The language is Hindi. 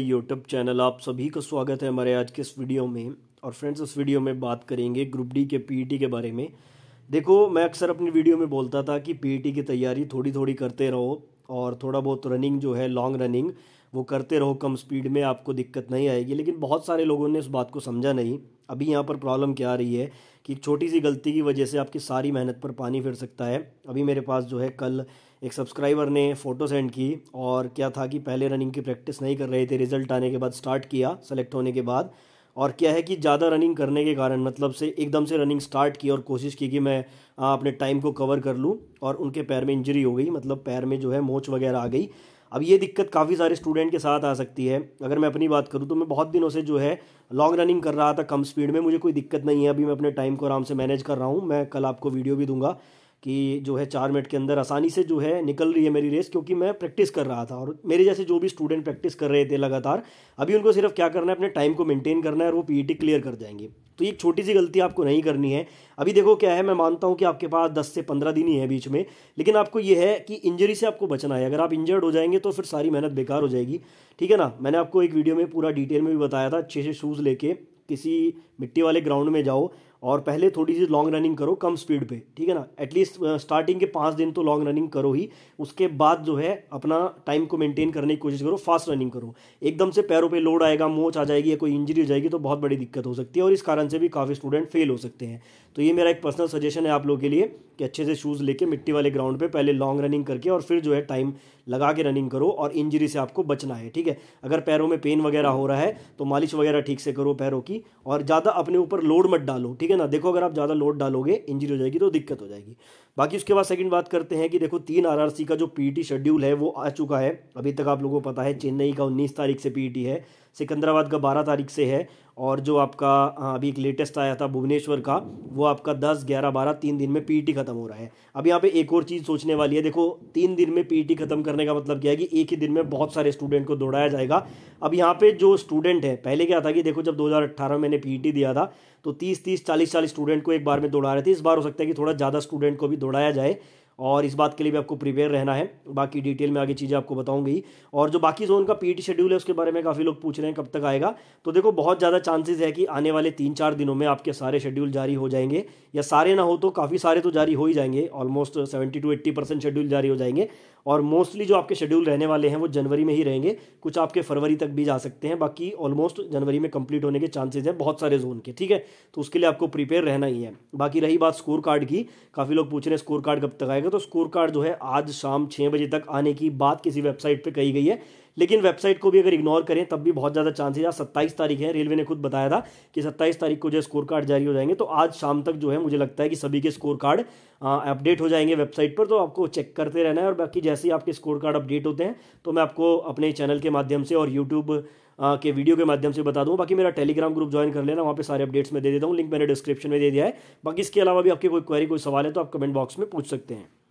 यूट्यूब चैनल आप सभी का स्वागत है हमारे आज के इस वीडियो में और फ्रेंड्स इस वीडियो में बात करेंगे ग्रुप डी के पीईटी e के बारे में देखो मैं अक्सर अपनी वीडियो में बोलता था कि पीईटी e की तैयारी थोड़ी थोड़ी करते रहो और थोड़ा बहुत रनिंग जो है लॉन्ग रनिंग वो करते रहो कम स्पीड में आपको दिक्कत नहीं आएगी लेकिन बहुत सारे लोगों ने उस बात को समझा नहीं अभी यहाँ पर प्रॉब्लम क्या आ रही है कि एक छोटी सी गलती की वजह से आपकी सारी मेहनत पर पानी फिर सकता है अभी मेरे पास जो है कल एक सब्सक्राइबर ने फ़ोटो सेंड की और क्या था कि पहले रनिंग की प्रैक्टिस नहीं कर रहे थे रिजल्ट आने के बाद स्टार्ट किया सेलेक्ट होने के बाद और क्या है कि ज़्यादा रनिंग करने के कारण मतलब से एकदम से रनिंग स्टार्ट की और कोशिश की कि मैं अपने टाइम को कवर कर लूँ और उनके पैर में इंजरी हो गई मतलब पैर में जो है मोच वगैरह आ गई अब ये दिक्कत काफ़ी सारे स्टूडेंट के साथ आ सकती है अगर मैं अपनी बात करूँ तो मैं बहुत दिनों से जो है लॉन्ग रनिंग कर रहा था कम स्पीड में मुझे कोई दिक्कत नहीं है अभी मैं अपने टाइम को आराम से मैनेज कर रहा हूँ मैं कल आपको वीडियो भी दूंगा कि जो है चार मिनट के अंदर आसानी से जो है निकल रही है मेरी रेस क्योंकि मैं प्रैक्टिस कर रहा था और मेरे जैसे जो भी स्टूडेंट प्रैक्टिस कर रहे थे लगातार अभी उनको सिर्फ क्या करना है अपने टाइम को मेंटेन करना है और वो पी क्लियर कर जाएंगे तो ये एक छोटी सी गलती आपको नहीं करनी है अभी देखो क्या है मैं मानता हूँ कि आपके पास दस से पंद्रह दिन ही है बीच में लेकिन आपको ये है कि इंजरी से आपको बचना है अगर आप इंजर्ड हो जाएंगे तो फिर सारी मेहनत बेकार हो जाएगी ठीक है ना मैंने आपको एक वीडियो में पूरा डिटेल में भी बताया था अच्छे से शूज़ लेके किसी मिट्टी वाले ग्राउंड में जाओ और पहले थोड़ी सी लॉन्ग रनिंग करो कम स्पीड पे ठीक है ना एटलीस्ट स्टार्टिंग के पाँच दिन तो लॉन्ग रनिंग करो ही उसके बाद जो है अपना टाइम को मेंटेन करने की कोशिश करो फास्ट रनिंग करो एकदम से पैरों पे लोड आएगा मोच आ जाएगी या कोई इंजरी हो जाएगी तो बहुत बड़ी दिक्कत हो सकती है और इस कारण से भी काफ़ी स्टूडेंट फेल हो सकते हैं तो ये मेरा एक पर्सनल सजेशन है आप लोगों के लिए कि अच्छे से शूज़ लेके मिट्टी वाले ग्राउंड पर पहले लॉन्ग रनिंग करके और फिर जो है टाइम लगा के रनिंग करो और इंजरी से आपको बचना है ठीक है अगर पैरों में पेन वगैरह हो रहा है तो मालिश वगैरह ठीक से करो पैरों की और ज़्यादा अपने ऊपर लोड मत डालो ठीक है है ना देखो अगर आप ज़्यादा लोड डालोगे इंजरी हो जाएगी तो दिक्कत हो जाएगी बाकी उसके बाद सेकंड बात करते हैं कि देखो तीन आरआरसी का जो पीटी शेड्यूल है वो आ चुका है अभी तक आप लोगों को पता है चेन्नई का उन्नीस तारीख से पीईटी है सिकंदराबाद का बारह तारीख से है और जो आपका अभी एक लेटेस्ट आया था भुवनेश्वर का वो आपका दस ग्यारह बारह तीन दिन में पीईटी खत्म हो रहा है अब यहाँ पे एक और चीज़ सोचने वाली है देखो तीन दिन में पीईटी खत्म करने का मतलब क्या है कि एक ही दिन में बहुत सारे स्टूडेंट को दौड़ाया जाएगा अब यहाँ पे जो स्टूडेंट है पहले क्या था कि देखो जब दो में मैंने पी दिया था तो तीस तीस चालीस चालीस स्टूडेंट को एक बार में दौड़ा रहे थे इस बार हो सकता है कि थोड़ा ज़्यादा स्टूडेंट को भी दौड़ाया जाए और इस बात के लिए भी आपको प्रिपेयर रहना है बाकी डिटेल में आगे चीज़ें आपको बताऊंगी और जो बाकी जोन का पीटी शेड्यूल है उसके बारे में काफ़ी लोग पूछ रहे हैं कब तक आएगा तो देखो बहुत ज़्यादा चांसेस है कि आने वाले तीन चार दिनों में आपके सारे शेड्यूल जारी हो जाएंगे या सारे ना हो तो काफ़ी सारे तो जारी हो ही जाएंगे almost seventy two eighty percent schedule जारी हो जाएंगे और मोस्टली जो आपके शेड्यूल रहने वाले हैं वो जनवरी में ही रहेंगे कुछ आपके फरवरी तक भी जा सकते हैं बाकी ऑलमोस्ट जनवरी में कंप्लीट होने के चांसेज हैं बहुत सारे जोन के ठीक है तो उसके लिए आपको प्रिपेयर रहना ही है बाकी रही बात स्कोर कार्ड की काफ़ी लोग पूछ रहे हैं स्कोर कार्ड कब तक आएगा जाएंगे तो स्कोर कार्ड जो है आज शाम छः बजे तक आने की बात किसी वेबसाइट पे कही गई है लेकिन वेबसाइट को भी अगर इग्नोर करें तब भी बहुत ज़्यादा चांसेस आज सत्ताईस तारीख है रेलवे ने खुद बताया था कि सत्ताईस तारीख को जो स्कोर कार्ड जारी हो जाएंगे तो आज शाम तक जो है मुझे लगता है कि सभी के स्कोर कार्ड अपडेट हो जाएंगे वेबसाइट पर तो आपको चेक करते रहना है और बाकी जैसे ही आपके स्कोर कार्ड अपडेट होते हैं तो मैं आपको अपने चैनल के माध्यम से और यूट्यूब के वीडियो के माध्यम से बता दूँ बाकी मेरा टेलीग्राम ग्रुप ज्वाइन कर लेना वहाँ पर सारे अपडेट्स मैं दे देता हूँ लिंक मैंने डिस्क्रिप्शन में दे दिया है बाकी इसके अलावा भी आपकी कोई क्वेरी कोई सवाल है तो आप कमेंट बॉक्स में पूछ सकते हैं